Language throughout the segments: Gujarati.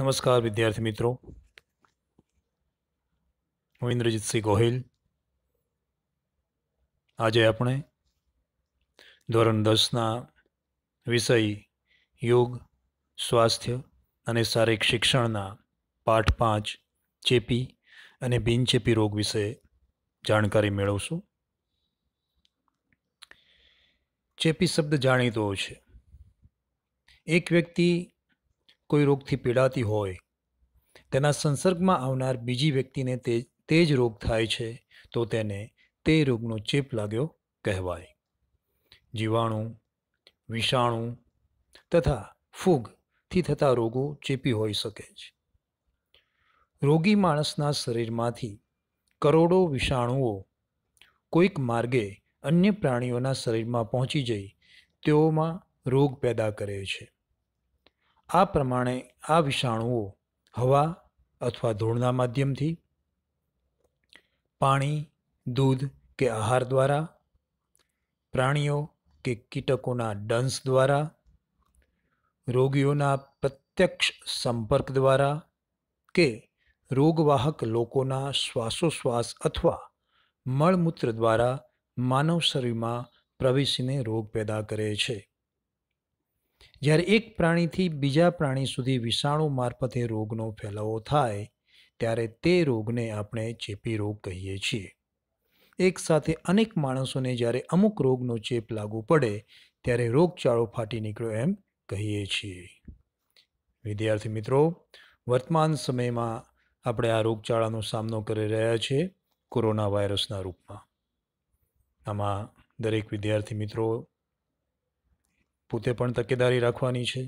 નમસ્કાર વિદ્યાર્થી મિત્રો હું ઇન્દ્રજીતસિંહ ગોહિલ આજે આપણે ધોરણ દસના વિષય યોગ સ્વાસ્થ્ય અને શારીરિક શિક્ષણના પાઠ પાંચ ચેપી અને બિનચેપી રોગ વિશે જાણકારી મેળવશું ચેપી શબ્દ જાણીતો છે એક વ્યક્તિ કોઈ રોગથી પીડાતી હોય તેના સંસર્ગમાં આવનાર બીજી વ્યક્તિને તે તે જ રોગ થાય છે તો તેને તે રોગનો ચેપ લાગ્યો કહેવાય જીવાણુ વિષાણુ તથા ફૂગથી થતા રોગો ચેપી હોઈ શકે છે રોગી માણસના શરીરમાંથી કરોડો વિષાણુઓ કોઈક માર્ગે અન્ય પ્રાણીઓના શરીરમાં પહોંચી જઈ તેઓમાં રોગ પેદા કરે છે આ પ્રમાણે આ વિષાણુઓ હવા અથવા ધૂળના માધ્યમથી પાણી દૂધ કે આહાર દ્વારા પ્રાણીઓ કે કીટકોના ડંસ દ્વારા રોગીઓના પ્રત્યક્ષ સંપર્ક દ્વારા કે રોગવાહક લોકોના શ્વાસોશ્વાસ અથવા મળમૂત્ર દ્વારા માનવ શરીરમાં પ્રવેશીને રોગ પેદા કરે છે જ્યારે એક પ્રાણીથી બીજા પ્રાણી સુધી વિષાણુ મારફતે રોગનો ફેલાવો થાય ત્યારે તે રોગને આપણે ચેપી રોગ કહીએ છીએ એકસાથે અનેક માણસોને જ્યારે અમુક રોગનો ચેપ લાગુ પડે ત્યારે રોગચાળો ફાટી નીકળ્યો એમ કહીએ છીએ વિદ્યાર્થી મિત્રો વર્તમાન સમયમાં આપણે આ રોગચાળાનો સામનો કરી રહ્યા છીએ કોરોના વાયરસના રૂપમાં આમાં દરેક વિદ્યાર્થી મિત્રો પોતે પણ તકેદારી રાખવાની છે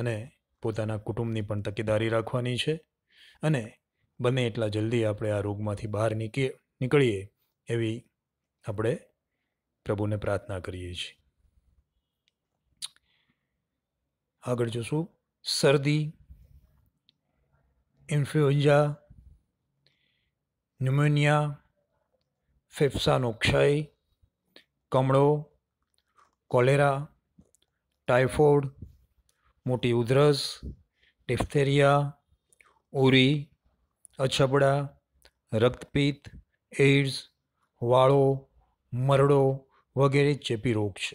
અને પોતાના કુટુંબની પણ તકેદારી રાખવાની છે અને બને એટલા જલ્દી આપણે આ રોગમાંથી બહાર નીકળીએ નીકળીએ એવી આપણે પ્રભુને પ્રાર્થના કરીએ છીએ આગળ જોશું શરદી ઇન્ફ્લુએન્ઝા ન્યુમોનિયા ફેફસાનો ક્ષય કમળો કોલેરા ટાઇફોઇડ મોટી ઉધરસ ડિફ્થેરિયા ઉરી અછબડા રક્તપિત્ત એઇડ્સ વાળો મરડો વગેરે ચેપી રોગ છે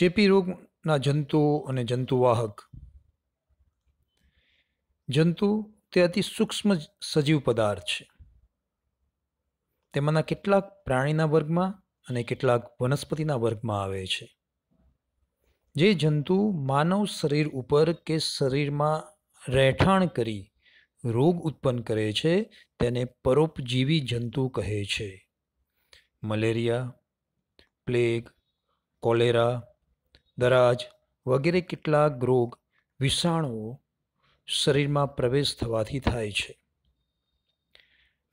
ચેપી રોગના જંતુઓ અને જંતુવાહક જંતુ તે અતિ સૂક્ષ્મ સજીવ પદાર્થ છે તેમાંના કેટલાક પ્રાણીના વર્ગમાં અને કેટલાક વનસ્પતિના વર્ગમાં આવે છે જે જંતુ માનવ શરીર ઉપર કે શરીરમાં રહેઠાણ કરી રોગ ઉત્પન્ન કરે છે તેને પરોપજીવી જંતુ કહે છે મલેરિયા પ્લેગ કોલેરા દરાજ વગેરે કેટલાક રોગ વિષાણુઓ શરીરમાં પ્રવેશ થવાથી થાય છે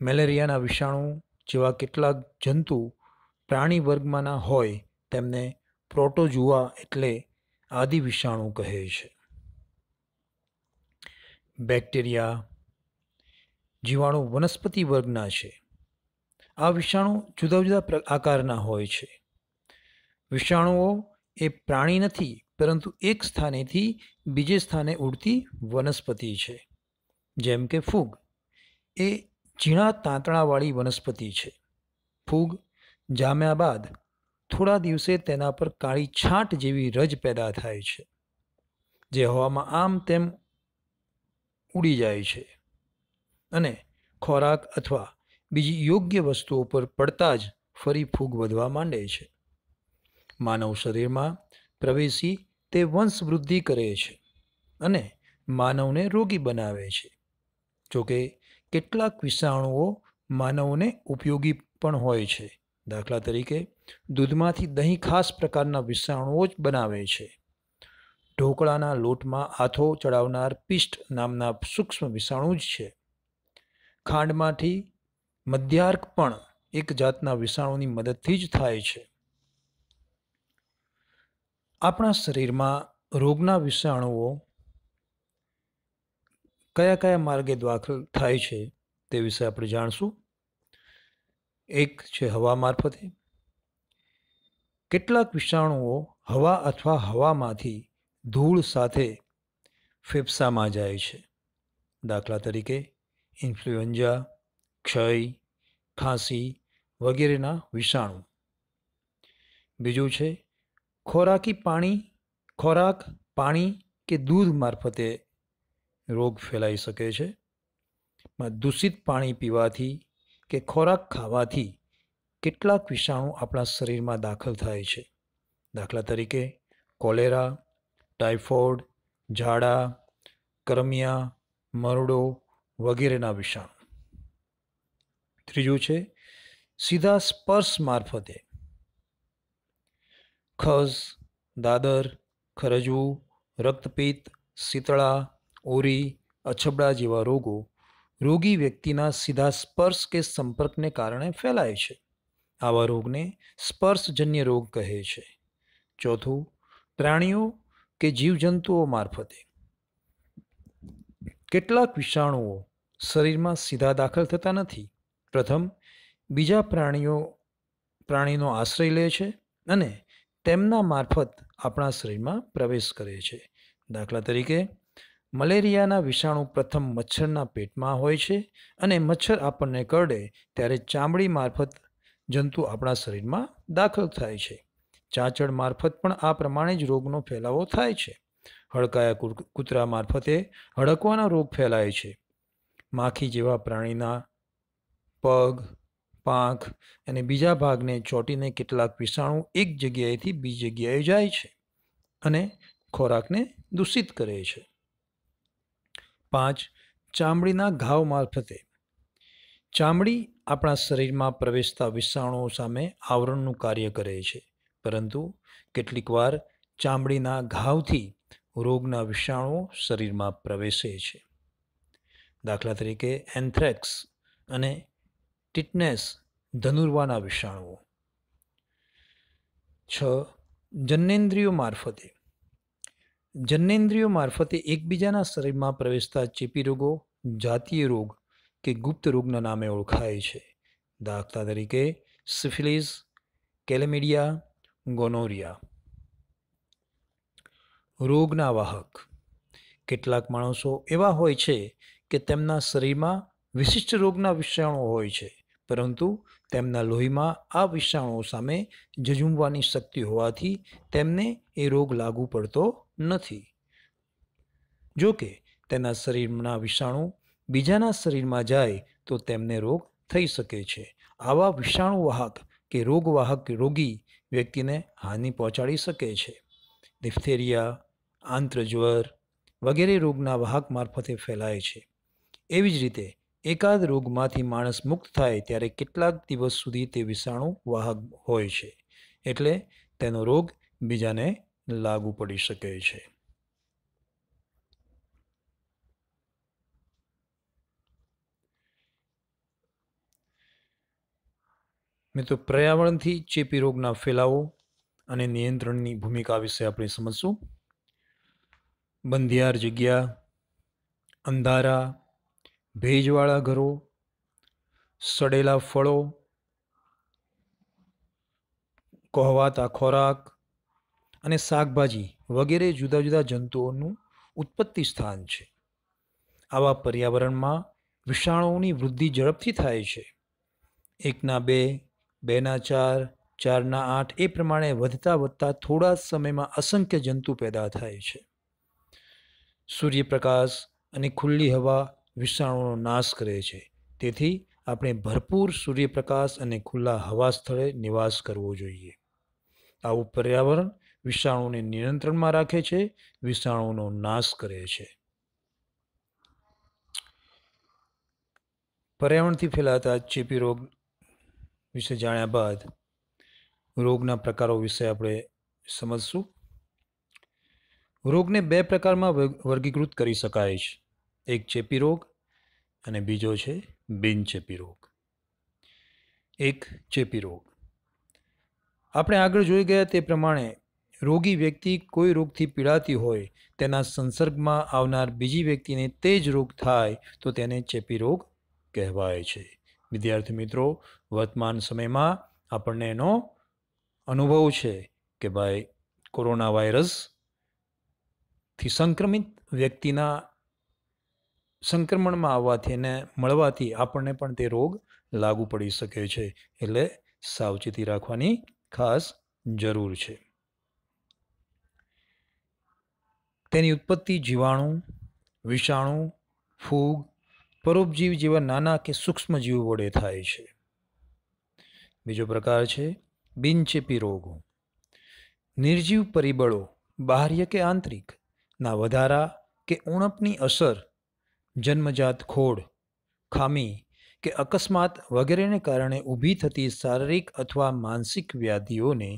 મેલેરિયાના વિષાણુ જેવા કેટલાક જંતુ પ્રાણી વર્ગમાંના હોય તેમને પ્રોટોજુઆ એટલે આદિ વિષાણુ કહે છે બેક્ટેરિયા જીવાણુ વનસ્પતિ વર્ગના છે આ વિષાણુ જુદા જુદા આકારના હોય છે વિષાણુઓ એ પ્રાણી નથી પરંતુ એક સ્થાનેથી બીજે સ્થાને ઉડતી વનસ્પતિ છે જેમ કે ફૂગ એ ઝીણા તાંતણાવાળી વનસ્પતિ છે ફૂગ જામ્યા બાદ થોડા દિવસે તેના પર કાળી છાંટ જેવી રજ પેદા થાય છે જે હવામાં આમ તેમ ઉડી જાય છે અને ખોરાક અથવા બીજી યોગ્ય વસ્તુઓ પર પડતા જ ફરી ફૂગ વધવા માંડે છે માનવ શરીરમાં પ્રવેશી તે વંશ વૃદ્ધિ કરે છે અને માનવને રોગી બનાવે છે જોકે કેટલાક વિષાણુઓ માનવને ઉપયોગી પણ હોય છે દાખલા તરીકે દૂધમાંથી દહીં ખાસ પ્રકારના વિષાણુઓ જ બનાવે છે ઢોકળાના લોટમાં આથો ચડાવનાર પિષ્ટ નામના સૂક્ષ્મ વિષાણુ જ છે ખાંડમાંથી મધ્યાર્ક પણ એક જાતના વિષાણુની મદદથી જ થાય છે આપણા શરીરમાં રોગના વિષાણુઓ કયા કયા માર્ગે દાખલ થાય છે તે વિશે આપણે જાણશું એક છે હવા મારફતે કેટલાક વિષાણુઓ હવા અથવા હવામાંથી ધૂળ સાથે ફેફસામાં જાય છે દાખલા તરીકે ઇન્ફ્લુએન્ઝા ક્ષય ખાંસી વગેરેના વિષાણુ બીજું છે ખોરાકી પાણી ખોરાક પાણી કે દૂધ મારફતે રોગ ફેલાઈ શકે છે દૂષિત પાણી પીવાથી કે ખોરાક ખાવાથી કેટલાક વિષાણુ આપણા શરીરમાં દાખલ થાય છે દાખલા તરીકે કોલેરા ટાઇફોઇડ ઝાડા કરમિયા મરડો વગેરેના વિષાણુ ત્રીજું છે સીધા સ્પર્શ મારફતે ખસ દાદર ખરજવું રક્તપિત્ત શીતળા ઓરી અછબડા જેવા રોગો રોગી વ્યક્તિના સીધા સ્પર્શ કે સંપર્કને કારણે ફેલાય છે આવા રોગને સ્પર્શજન્ય રોગ કહે છે ચોથું પ્રાણીઓ કે જીવજંતુઓ મારફતે કેટલાક વિષાણુઓ શરીરમાં સીધા દાખલ થતા નથી પ્રથમ બીજા પ્રાણીઓ પ્રાણીનો આશ્રય લે છે અને તેમના મારફત આપણા શરીરમાં પ્રવેશ કરે છે દાખલા તરીકે મલેરિયાના વિષાણુ પ્રથમ મચ્છરના પેટમાં હોય છે અને મચ્છર આપણને કરડે ત્યારે ચામડી મારફત જંતુ આપણા શરીરમાં દાખલ થાય છે ચાંચડ મારફત પણ આ પ્રમાણે જ રોગનો ફેલાવો થાય છે હડકાયા કૂતરા મારફતે હડકવાના રોગ ફેલાય છે માખી જેવા પ્રાણીના પગ પાંખ અને બીજા ભાગને ચોંટીને કેટલાક વિષાણુ એક જગ્યાએથી બીજી જગ્યાએ જાય છે અને ખોરાકને દૂષિત કરે છે પાંચ ચામડીના ઘાવ મારફતે ચામડી આપણા શરીરમાં પ્રવેશતા વિષાણુઓ સામે આવરણનું કાર્ય કરે છે પરંતુ કેટલીકવાર ચામડીના ઘાવથી રોગના વિષાણુઓ શરીરમાં પ્રવેશે છે દાખલા તરીકે એન્થ્રેક્સ અને ટીટનેસ ધનુર્વાના વિષાણુઓ છ જન્નેન્દ્રિયો મારફતે જન્નેન્દ્રિયો મારફતે એકબીજાના શરીરમાં પ્રવેશતા ચેપી રોગો જાતીય રોગ કે ગુપ્ત રોગના નામે ઓળખાય છે દાખલા તરીકે સિફિલિસ કેલેમિડિયા ગોનોરિયા રોગના વાહક કેટલાક માણસો એવા હોય છે કે તેમના શરીરમાં વિશિષ્ટ રોગના વિષાણુઓ હોય છે પરંતુ તેમના લોહીમાં આ વિષાણુઓ સામે ઝઝૂમવાની શક્તિ હોવાથી તેમને એ રોગ લાગુ પડતો નથી જોકે તેના શરીરના વિષાણુ બીજાના શરીરમાં જાય તો તેમને રોગ થઈ શકે છે આવા વિષાણુવાહક કે રોગવાહક રોગી વ્યક્તિને હાનિ પહોંચાડી શકે છે ડિફ્થેરિયા આંત્રજ્વર વગેરે રોગના વાહક મારફતે ફેલાય છે એવી જ રીતે એકાદ રોગમાંથી માણસ મુક્ત થાય ત્યારે કેટલાક દિવસ સુધી તે વિષાણુ વાહક હોય છે એટલે તેનો રોગ બીજાને લાગુ પડી શકે છે મિત્રો પર્યાવરણથી ચેપી રોગના ફેલાવો અને નિયંત્રણની ભૂમિકા વિશે આપણે સમજશું બંધિયાર જગ્યા અંધારા ભેજવાળા ઘરો સડેલા ફળો કોહવાતા ખોરાક અને શાકભાજી વગેરે જુદા જુદા જંતુઓનું ઉત્પત્તિ સ્થાન છે આવા પર્યાવરણમાં વિષાણુઓની વૃદ્ધિ ઝડપથી થાય છે એકના બે બેના ચાર ચારના આઠ એ પ્રમાણે વધતા વધતા થોડા જ સમયમાં અસંખ્ય જંતુ પેદા થાય છે સૂર્યપ્રકાશ અને ખુલ્લી હવા વિષાણુનો નાશ કરે છે તેથી આપણે ભરપૂર સૂર્યપ્રકાશ અને ખુલ્લા હવા સ્થળે નિવાસ કરવો જોઈએ આવું પર્યાવરણ વિષાણુને નિયંત્રણમાં રાખે છે વિષાણુનો નાશ કરે છે પર્યાવરણથી ફેલાતા ચેપી રોગ વિશે જાણ્યા બાદ રોગના પ્રકારો વિશે આપણે સમજશું રોગને બે પ્રકારમાં વર્ગીકૃત કરી શકાય છે એક ચેપી રોગ અને બીજો છે બિનચેપી રોગ એક ચેપી રોગ આપણે આગળ જોઈ ગયા તે પ્રમાણે રોગી વ્યક્તિ કોઈ રોગથી પીડાતી હોય તેના સંસર્ગમાં આવનાર બીજી વ્યક્તિને તે જ રોગ થાય તો તેને ચેપી રોગ કહેવાય છે વિદ્યાર્થી મિત્રો વર્તમાન સમયમાં આપણને એનો અનુભવ છે કે ભાઈ કોરોના વાયરસથી સંક્રમિત વ્યક્તિના સંક્રમણમાં આવવાથી અને મળવાથી આપણને પણ તે રોગ લાગુ પડી શકે છે એટલે સાવચેતી રાખવાની ખાસ જરૂર છે તેની ઉત્પત્તિ જીવાણુ વિષાણુ ફૂગ પરોપજીવ જેવા નાના કે સૂક્ષ્મ જીવ વડે થાય છે બીજો પ્રકાર છે બિનચેપી રોગો નિર્જીવ પરિબળો બાહ્ય કે આંતરિક ના વધારા કે ઉણપની અસર જન્મજાત ખોડ ખામી કે અકસ્માત વગેરેને કારણે ઊભી થતી શારીરિક અથવા માનસિક વ્યાધિઓને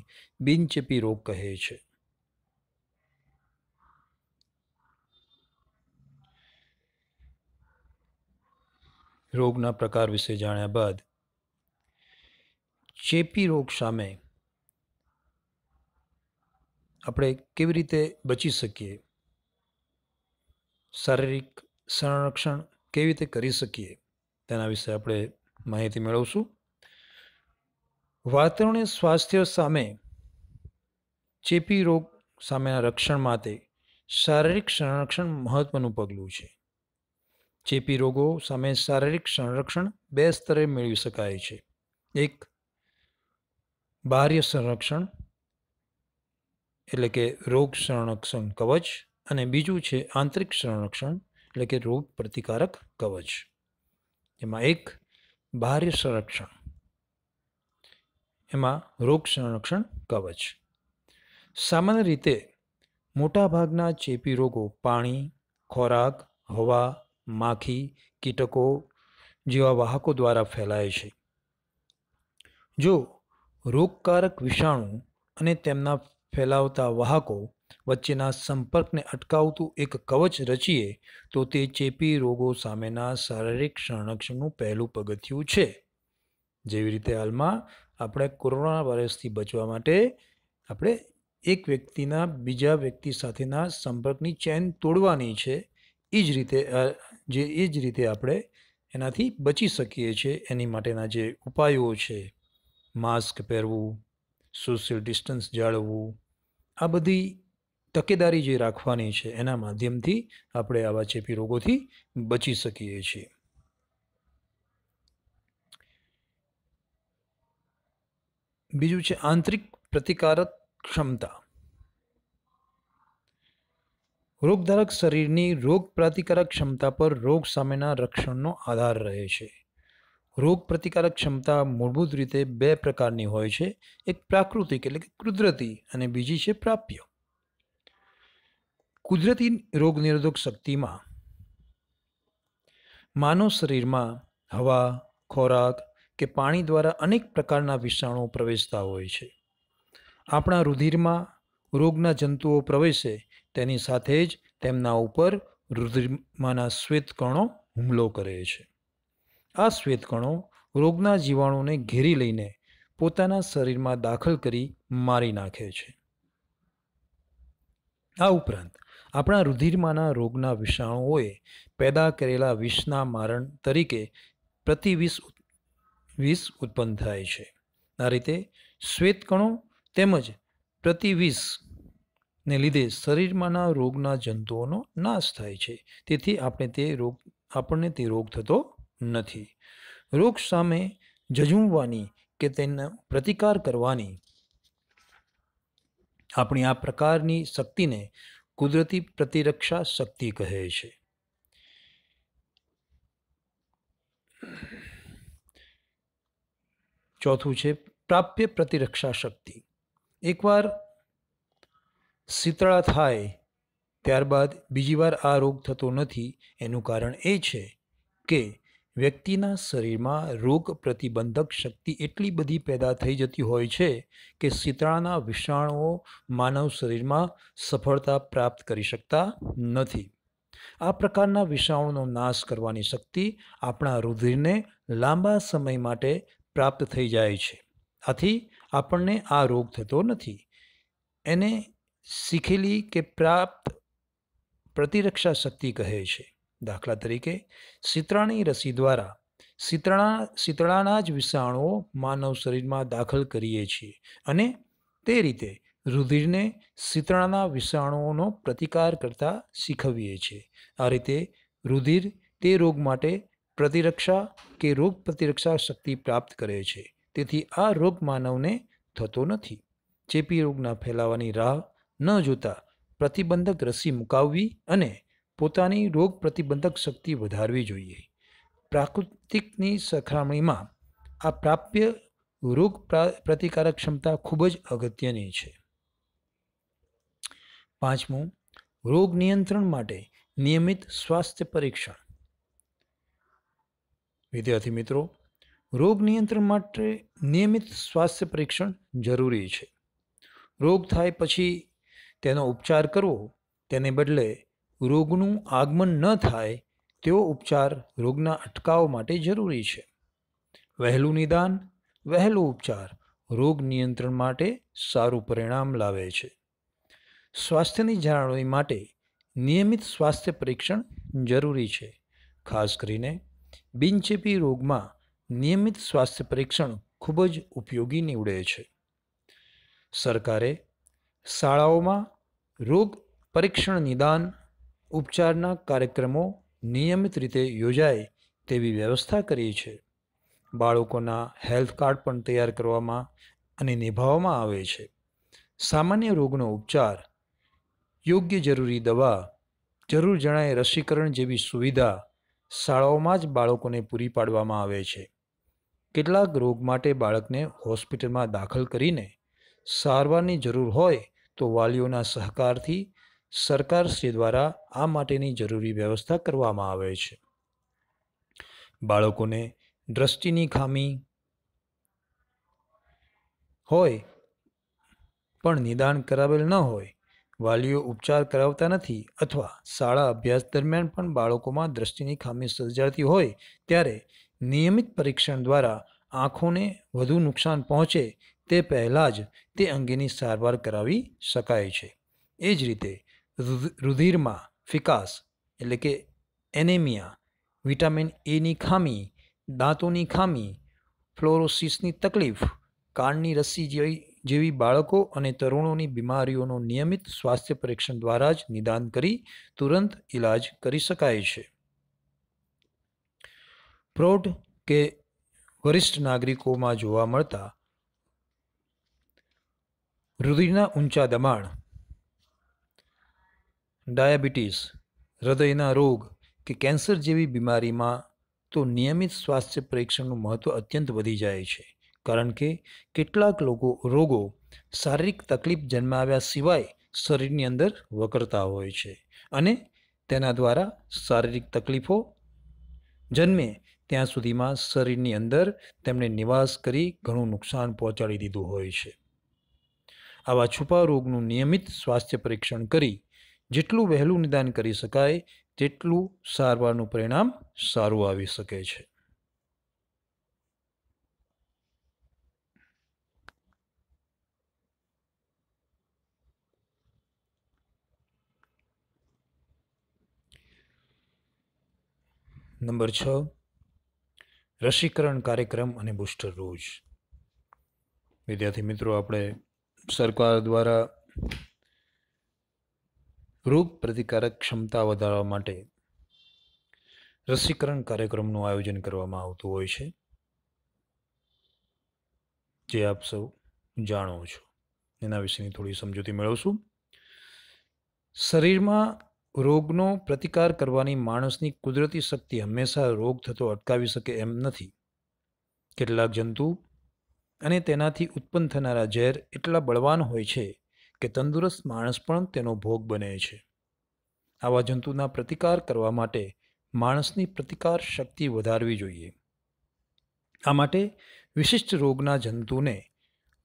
બિનચેપી રોગ કહે છે રોગના પ્રકાર વિશે જાણ્યા બાદ ચેપી રોગ સામે આપણે કેવી રીતે બચી શકીએ શારીરિક સંરક્ષણ કેવી રીતે કરી શકીએ તેના વિશે આપણે માહિતી મેળવશું વાતાવરણીય સ્વાસ્થ્ય સામે ચેપી રોગ સામેના રક્ષણ માટે શારીરિક સંરક્ષણ મહત્વનું પગલું છે ચેપી રોગો સામે શારીરિક સંરક્ષણ બે સ્તરે મેળવી શકાય છે એક બાહ્ય સંરક્ષણ એટલે કે રોગ સંરક્ષણ કવચ અને બીજું છે આંતરિક સંરક્ષણ એટલે કે રોગ પ્રતિકારક કવચ એમાં એક બાહ્ય સંરક્ષણ એમાં રોગ સંરક્ષણ કવચ સામાન્ય રીતે મોટાભાગના ચેપી રોગો પાણી ખોરાક હવા માખી કીટકો જેવા વાહકો દ્વારા ફેલાય છે જો રોગકારક વિષાણુ અને તેમના ફેલાવતા વાહકો વચ્ચેના સંપર્કને અટકાવતું એક કવચ રચીએ તો તે ચેપી રોગો સામેના શારીરિક સંરક્ષણનું પહેલું પગથિયું છે જેવી રીતે હાલમાં આપણે કોરોના વાયરસથી બચવા માટે આપણે એક વ્યક્તિના બીજા વ્યક્તિ સાથેના સંપર્કની ચેન તોડવાની છે એ જ રીતે જે એ જ રીતે આપણે એનાથી બચી શકીએ છીએ એની માટેના જે ઉપાયો છે માસ્ક પહેરવું સોશિયલ ડિસ્ટન્સ જાળવવું આ બધી તકેદારી જે રાખવાની છે એના માધ્યમથી આપણે આવા ચેપી રોગોથી બચી શકીએ છીએ બીજું છે આંતરિક પ્રતિકારક ક્ષમતા રોગધારક શરીરની રોગ પ્રતિકારક ક્ષમતા પર રોગ સામેના રક્ષણનો આધાર રહે છે રોગ પ્રતિકારક ક્ષમતા મૂળભૂત રીતે બે પ્રકારની હોય છે એક પ્રાકૃતિક એટલે કે કુદરતી અને બીજી છે પ્રાપ્ય કુદરતી રોગનિરોધક શક્તિમાં માનવ શરીરમાં હવા ખોરાક કે પાણી દ્વારા અનેક પ્રકારના વિષાણુઓ પ્રવેશતા હોય છે આપણા રુધિરમાં રોગના જંતુઓ પ્રવેશે તેની સાથે જ તેમના ઉપર રુધિરમાંના શ્વેતકણો હુમલો કરે છે આ શ્વેતકણો રોગના જીવાણુને ઘેરી લઈને પોતાના શરીરમાં દાખલ કરી મારી નાખે છે આ ઉપરાંત આપણા રુધિરમાંના રોગના વિષાણુઓએ પેદા કરેલા વિષના મારણ તરીકે પ્રતિવિષ વિષ ઉત્પન્ન થાય છે આ રીતે શ્વેતકણો તેમજ પ્રતિવિષ ને લીધે શરીરમાંના રોગના જંતુઓનો નાશ થાય છે તેથી આપણે તે રોગ આપણને તે રોગ થતો નથી રોગ સામે ઝઝૂમવાની કે તેનો પ્રતિકાર કરવાની આપણી આ પ્રકારની શક્તિને કુદરતી પ્રતિરક્ષા શક્તિ કહે છે ચોથું છે પ્રાપ્ય પ્રતિરક્ષા શક્તિ એકવાર શીતળા થાય ત્યારબાદ બીજી વાર આ રોગ થતો નથી એનું કારણ એ છે કે વ્યક્તિના શરીરમાં રોગ પ્રતિબંધક શક્તિ એટલી બધી પેદા થઈ જતી હોય છે કે શીતળાના વિષાણુઓ માનવ શરીરમાં સફળતા પ્રાપ્ત કરી શકતા નથી આ પ્રકારના વિષાણુનો નાશ કરવાની શક્તિ આપણા રુધિરને લાંબા સમય માટે પ્રાપ્ત થઈ જાય છે આથી આપણને આ રોગ થતો નથી એને શીખેલી કે પ્રાપ્ત પ્રતિરક્ષા શક્તિ કહે છે દાખલા તરીકે શીતળાની રસી દ્વારા શીતળા શીતળાના જ વિષાણુઓ માનવ શરીરમાં દાખલ કરીએ છીએ અને તે રીતે રુધિરને શીતળાના વિષાણુઓનો પ્રતિકાર કરતા શીખવીએ છીએ આ રીતે રુધિર તે રોગ માટે પ્રતિરક્ષા કે રોગ પ્રતિરક્ષા શક્તિ પ્રાપ્ત કરે છે તેથી આ રોગ માનવને થતો નથી ચેપી રોગના ફેલાવાની રાહ ન જોતા પ્રતિબંધક રસી મુકાવવી અને પોતાની રોગ પ્રતિબંધક શક્તિ વધારવી જોઈએ પ્રાકૃતિકની સરખામણીમાં આ પ્રાપ્ય રોગ પ્રતિકારક ક્ષમતા ખૂબ જ અગત્યની છે પાંચમું રોગ નિયંત્રણ માટે નિયમિત સ્વાસ્થ્ય પરીક્ષણ વિદ્યાર્થી મિત્રો રોગ નિયંત્રણ માટે નિયમિત સ્વાસ્થ્ય પરીક્ષણ જરૂરી છે રોગ થાય પછી તેનો ઉપચાર કરવો તેને બદલે રોગનું આગમન ન થાય તેવો ઉપચાર રોગના અટકાવ માટે જરૂરી છે વહેલું નિદાન વહેલો ઉપચાર રોગ નિયંત્રણ માટે સારું પરિણામ લાવે છે સ્વાસ્થ્યની જાળવણી માટે નિયમિત સ્વાસ્થ્ય પરીક્ષણ જરૂરી છે ખાસ કરીને બિનચેપી રોગમાં નિયમિત સ્વાસ્થ્ય પરીક્ષણ ખૂબ જ ઉપયોગી નીવડે છે સરકારે શાળાઓમાં રોગ પરીક્ષણ નિદાન ઉપચારના કાર્યક્રમો નિયમિત રીતે યોજાય તેવી વ્યવસ્થા કરી છે બાળકોના હેલ્થ કાર્ડ પણ તૈયાર કરવામાં અને નિભાવવામાં આવે છે સામાન્ય રોગનો ઉપચાર યોગ્ય જરૂરી દવા જરૂર જણાય રસીકરણ જેવી સુવિધા શાળાઓમાં જ બાળકોને પૂરી પાડવામાં આવે છે કેટલાક રોગ માટે બાળકને હોસ્પિટલમાં દાખલ કરીને સારવારની જરૂર હોય તો વાલીઓના સહકારથી સરકારશ્રી દ્વારા આ માટેની જરૂરી વ્યવસ્થા કરવામાં આવે છે બાળકોને દ્રષ્ટિની ખામી હોય પણ નિદાન કરાવેલ ન હોય વાલીઓ ઉપચાર કરાવતા નથી અથવા શાળા અભ્યાસ દરમિયાન પણ બાળકોમાં દ્રષ્ટિની ખામી સર્જાતી હોય ત્યારે નિયમિત પરીક્ષણ દ્વારા આંખોને વધુ નુકસાન પહોંચે તે પહેલાં જ તે અંગેની સારવાર કરાવી શકાય છે એ જ રીતે રુધિરમાં ફિકાસ એટલે કે એનેમિયા વિટામિન એની ખામી દાંતોની ખામી ફ્લોરોસિસની તકલીફ કાનની રસી જેવી જેવી બાળકો અને તરુણોની બીમારીઓનો નિયમિત સ્વાસ્થ્ય પરીક્ષણ દ્વારા જ નિદાન કરી તુરંત ઇલાજ કરી શકાય છે પ્રૌઢ કે વરિષ્ઠ નાગરિકોમાં જોવા મળતા રુધિરના ઊંચા દબાણ ડાયાબિટીસ હૃદયના રોગ કે કેન્સર જેવી બીમારીમાં તો નિયમિત સ્વાસ્થ્ય પરીક્ષણનું મહત્ત્વ અત્યંત વધી જાય છે કારણ કે કેટલાક લોકો રોગો શારીરિક તકલીફ જન્માવ્યા સિવાય શરીરની અંદર વકરતા હોય છે અને તેના દ્વારા શારીરિક તકલીફો જન્મે ત્યાં સુધીમાં શરીરની અંદર તેમણે નિવાસ કરી ઘણું નુકસાન પહોંચાડી દીધું હોય છે આવા છુપા રોગનું નિયમિત સ્વાસ્થ્ય પરીક્ષણ કરી જેટલું વહેલું નિદાન કરી શકાય તેટલું સારવારનું પરિણામ સારું આવી શકે છે નંબર છ રસીકરણ કાર્યક્રમ અને બુસ્ટર ડોઝ વિદ્યાર્થી મિત્રો આપણે સરકાર દ્વારા રોગ પ્રતિકારક ક્ષમતા વધારવા માટે રસીકરણ કાર્યક્રમનું આયોજન કરવામાં આવતું હોય છે જે આપ સૌ જાણો છો એના વિશેની થોડી સમજૂતી મેળવશું શરીરમાં રોગનો પ્રતિકાર કરવાની માણસની કુદરતી શક્તિ હંમેશા રોગ થતો અટકાવી શકે એમ નથી કેટલાક જંતુ અને તેનાથી ઉત્પન્ન થનારા ઝેર એટલા બળવાન હોય છે કે તંદુરસ્ત માણસ પણ તેનો ભોગ બને છે આવા જંતુના પ્રતિકાર કરવા માટે માણસની પ્રતિકાર શક્તિ વધારવી જોઈએ આ માટે વિશિષ્ટ રોગના જંતુને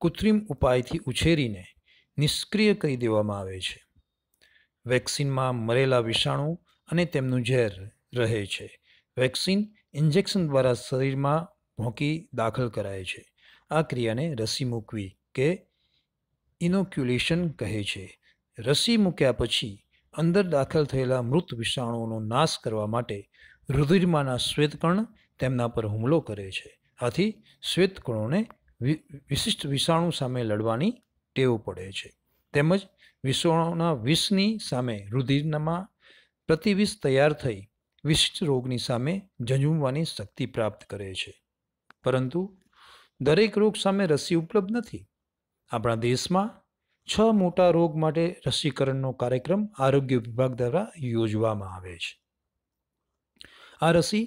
કૃત્રિમ ઉપાયથી ઉછેરીને નિષ્ક્રિય કરી દેવામાં આવે છે વેક્સિનમાં મરેલા વિષાણુ અને તેમનું ઝેર રહે છે વેક્સિન ઇન્જેક્શન દ્વારા શરીરમાં ભોંકી દાખલ કરાય છે આ ક્રિયાને રસી મૂકવી કે ઇનોક્યુલેશન કહે છે રસી મૂક્યા પછી અંદર દાખલ થયેલા મૃત વિષાણુઓનો નાશ કરવા માટે રુધિરમાંના શ્વેતકણ તેમના પર હુમલો કરે છે આથી શ્વેતકણોને વિશિષ્ટ વિષાણુ સામે લડવાની ટેવ પડે છે તેમજ વિષાણુના વિષની સામે રુધિરમાં પ્રતિવિષ તૈયાર થઈ વિશિષ્ટ રોગની સામે ઝંઝૂમવાની શક્તિ પ્રાપ્ત કરે છે પરંતુ દરેક રોગ સામે રસી ઉપલબ્ધ નથી આપણા દેશમાં છ મોટા રોગ માટે રસીકરણનો કાર્યક્રમ આરોગ્ય વિભાગ દ્વારા યોજવામાં આવે છે આ રસી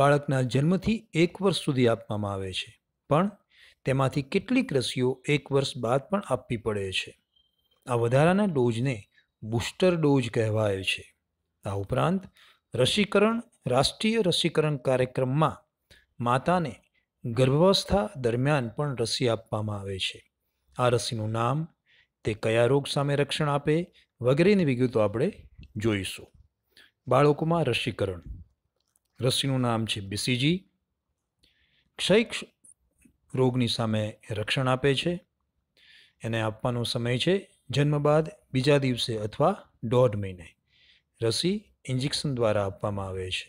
બાળકના જન્મથી એક વર્ષ સુધી આપવામાં આવે છે પણ તેમાંથી કેટલીક રસીઓ એક વર્ષ બાદ પણ આપવી પડે છે આ વધારાના ડોઝને બુસ્ટર ડોઝ કહેવાય છે આ ઉપરાંત રસીકરણ રાષ્ટ્રીય રસીકરણ કાર્યક્રમમાં માતાને ગર્ભાવસ્થા દરમિયાન પણ રસી આપવામાં આવે છે આ રસીનું નામ તે કયા રોગ સામે રક્ષણ આપે વગેરેની વિગતો આપણે જોઈશું બાળકોમાં રસીકરણ રસીનું નામ છે બીસીજી ક્ષયક્ષ રોગની સામે રક્ષણ આપે છે એને આપવાનો સમય છે જન્મ બાદ બીજા દિવસે અથવા દોઢ મહિને રસી ઇન્જેક્શન દ્વારા આપવામાં આવે છે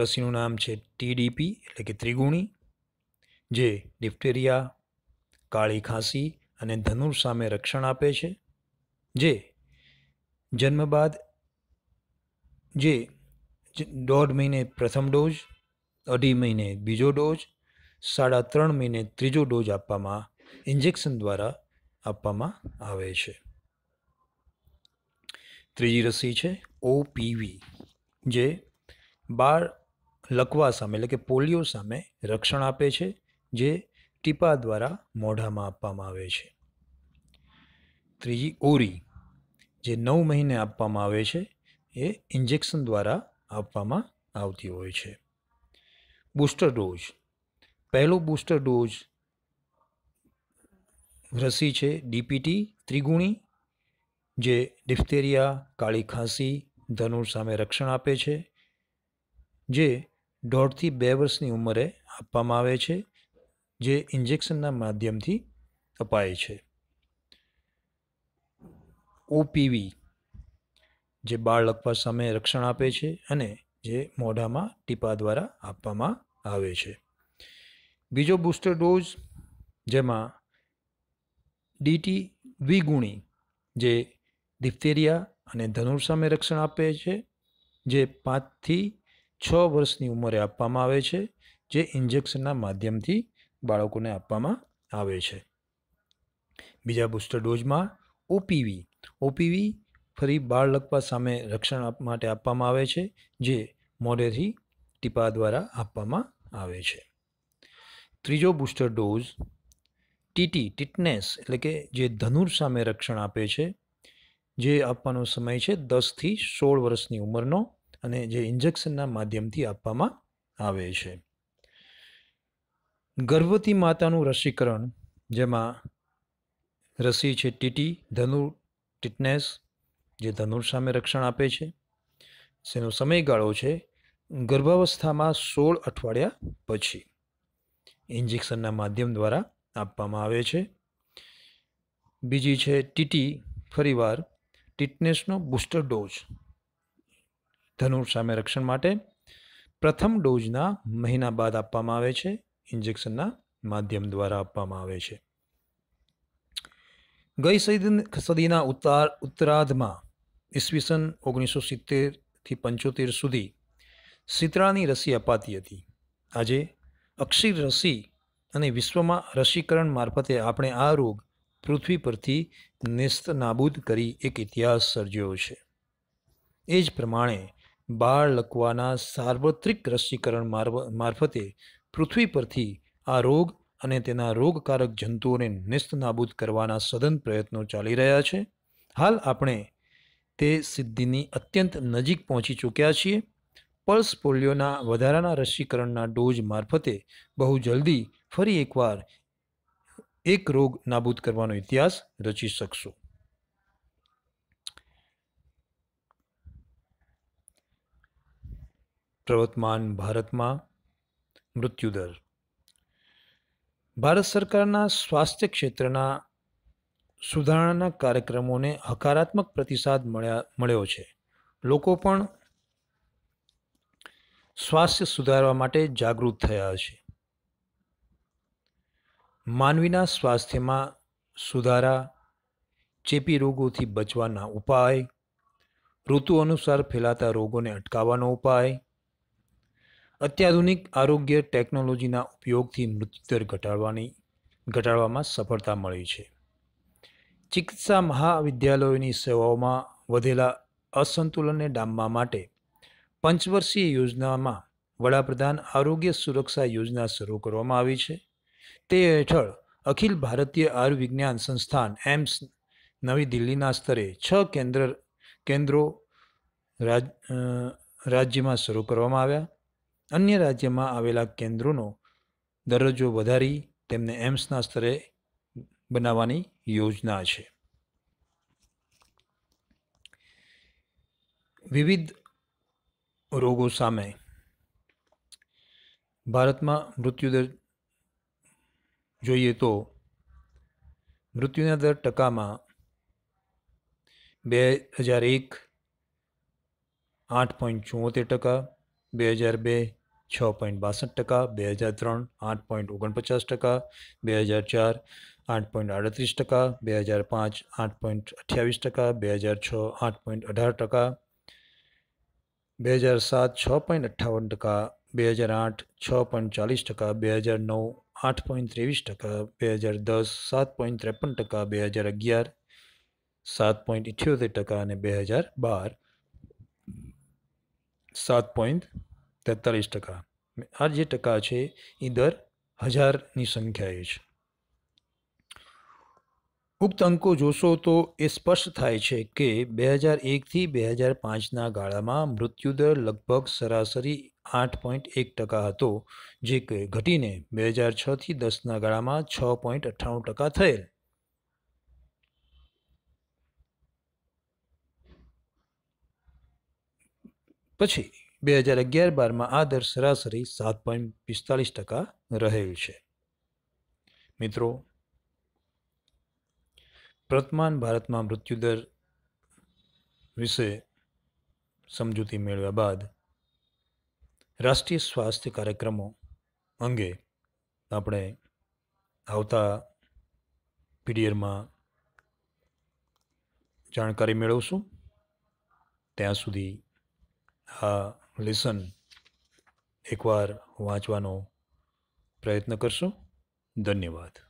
રસીનું નામ છે ટીડીપી એટલે કે ત્રિગુણી જે ડિફ્ટેરિયા કાળી ખાંસી અને ધનુર સામે રક્ષણ આપે છે જે જન્મ બાદ જે દોઢ મહિને પ્રથમ ડોઝ અઢી મહિને બીજો ડોઝ સાડા ત્રણ મહિને ત્રીજો ડોઝ આપવામાં ઇન્જેક્શન દ્વારા આપવામાં આવે છે ત્રીજી રસી છે ઓપીવી જે બાળ લકવા સામે એટલે કે પોલિયો સામે રક્ષણ આપે છે જે ટીપા દ્વારા મોઢામાં આપવામાં આવે છે ત્રીજી ઓરી જે નવ મહિને આપવામાં આવે છે એ ઇન્જેક્શન દ્વારા આપવામાં આવતી હોય છે બૂસ્ટર ડોઝ પહેલો બૂસ્ટર ડોઝ રસી છે ડીપીટી ત્રિગુણી જે ડિફ્થેરિયા કાળી ખાંસી ધનુર સામે રક્ષણ આપે છે જે દોઢથી બે વર્ષની ઉંમરે આપવામાં આવે છે જે ઇન્જેક્શનના માધ્યમથી અપાય છે ઓપીવી જે બાળ લકવા સામે રક્ષણ આપે છે અને જે મોઢામાં ટીપા દ્વારા આપવામાં આવે છે બીજો બુસ્ટર ડોઝ જેમાં ડીટી દ્વિગુણી જે ડિફ્થેરિયા અને ધનુર સામે રક્ષણ આપે છે જે પાંચથી છ વર્ષની ઉંમરે આપવામાં આવે છે જે ઇન્જેક્શનના માધ્યમથી બાળકોને આપવામાં આવે છે બીજા બુસ્ટર ડોઝમાં ઓપીવી ઓપીવી ફરી બાળ લકવા સામે રક્ષણ માટે આપવામાં આવે છે જે મોઢેથી ટીપા દ્વારા આપવામાં આવે છે ત્રીજો બુસ્ટર ડોઝ ટીટી ટીટનેસ એટલે કે જે ધનુર સામે રક્ષણ આપે છે જે આપવાનો સમય છે દસથી સોળ વર્ષની ઉંમરનો અને જે ઇન્જેક્શનના માધ્યમથી આપવામાં આવે છે ગર્ભવતી માતાનું રસીકરણ જેમાં રસી છે ટીટી ધનુર ટીટનેસ જે ધનુર સામે રક્ષણ આપે છે જેનો સમયગાળો છે ગર્ભાવસ્થામાં સોળ અઠવાડિયા પછી ઇન્જેક્શનના માધ્યમ દ્વારા આપવામાં આવે છે બીજી છે ટીટી ફરીવાર ટીટનેસનો બુસ્ટર ડોઝ ધનુર સામે રક્ષણ માટે પ્રથમ ડોઝના મહિના બાદ આપવામાં આવે છે ઇન્જેક્શનના માધ્યમ દ્વારા આપવામાં આવે છે ગઈ સદીના ઉત્તર ઉત્તરાર્ધમાં ઈસવીસન ઓગણીસો સિત્તેરથી પંચોતેર સુધી સિતરાની રસી અપાતી હતી આજે અક્ષીર રસી અને વિશ્વમાં રસીકરણ મારફતે આપણે આ રોગ પૃથ્વી પરથી નેસ્ત નાબૂદ કરી એક ઇતિહાસ સર્જ્યો છે એ જ પ્રમાણે બાળ લકવાના સાર્વત્રિક રસીકરણ મારફતે પૃથ્વી પરથી આ રોગ અને તેના રોગકારક જંતુઓને નિસ્તનાબૂદ કરવાના સઘન પ્રયત્નો ચાલી રહ્યા છે હાલ આપણે તે સિદ્ધિની અત્યંત નજીક પહોંચી ચૂક્યા છીએ પલ્સ પોલિયોના વધારાના રસીકરણના ડોઝ મારફતે બહુ જલ્દી ફરી એકવાર એક રોગ નાબૂદ કરવાનો ઇતિહાસ રચી શકશો પ્રવર્તમાન ભારતમાં મૃત્યુદર ભારત સરકારના સ્વાસ્થ્ય ક્ષેત્રના સુધારણાના કાર્યક્રમોને હકારાત્મક પ્રતિસાદ મળ્યા મળ્યો છે લોકો પણ સ્વાસ્થ્ય સુધારવા માટે જાગૃત થયા છે માનવીના સ્વાસ્થ્યમાં સુધારા ચેપી રોગોથી બચવાના ઉપાય ઋતુ અનુસાર ફેલાતા રોગોને અટકાવવાનો ઉપાય અત્યાધુનિક આરોગ્ય ટેકનોલોજીના ઉપયોગથી મૃત્યુદર ઘટાડવાની ઘટાડવામાં સફળતા મળી છે ચિકિત્સા મહાવિદ્યાલયોની સેવાઓમાં વધેલા અસંતુલનને ડામવા માટે પંચવર્ષીય યોજનામાં વડાપ્રધાન આરોગ્ય સુરક્ષા યોજના શરૂ કરવામાં આવી છે તે હેઠળ અખિલ ભારતીય આયુર્વિજ્ઞાન સંસ્થાન એમ્સ નવી દિલ્હીના સ્તરે છ કેન્દ્ર કેન્દ્રો રાજ્યમાં શરૂ કરવામાં આવ્યા અન્ય રાજ્યમાં આવેલા કેન્દ્રોનો દરજ્જો વધારી તેમને એમ્સના સ્તરે બનાવવાની યોજના છે વિવિધ રોગો સામે ભારતમાં મૃત્યુદર જોઈએ તો મૃત્યુના દર ટકામાં બે હજાર એક આઠ પોઈન્ટ ચોતેર ટકા બે હજાર બે छइट बासठ टका बजार तर आठ पॉइंट ओगणपचास टका बेहजार चार आठ पॉइंट अड़तरीस टका बजार पांच आठ पॉइंट अठावीस टका बजार छ आठ पॉइंट अठार टका बजार सात छ पॉइंट अठावन टका बजार आठ छ पॉइंट चालीस टका बजार नौ आठ पॉइंट तेवीस टका बेहजार दस सात पॉइंट त्रेपन टका बजार अगियार सात पॉइंट इठ्योतेर टका ने बार सात पॉइंट તેતાલીસ ટકા આ જે ટકા છે એ દર હજારની સંખ્યાએ છે ઉક્ત અંકો જોશો તો એ સ્પષ્ટ થાય છે કે બે હજાર એકથી બે હજાર પાંચના ગાળામાં મૃત્યુદર લગભગ સરાસરી આઠ પોઈન્ટ એક ટકા હતો જે ઘટીને બે હજાર છથી દસના ગાળામાં છ પોઈન્ટ અઠ્ઠાણું ટકા થયેલ પછી બે હજાર અગિયાર બારમાં આ દર સરાસરી સાત પોઈન્ટ પિસ્તાલીસ ટકા રહેલ છે મિત્રો પ્રતમાન ભારતમાં મૃત્યુદર વિશે સમજૂતી મેળવ્યા બાદ રાષ્ટ્રીય સ્વાસ્થ્ય કાર્યક્રમો અંગે આપણે આવતા પીડીયરમાં જાણકારી મેળવશું ત્યાં સુધી આ લિસન એકવાર વાંચવાનો પ્રયત્ન કરશો ધન્યવાદ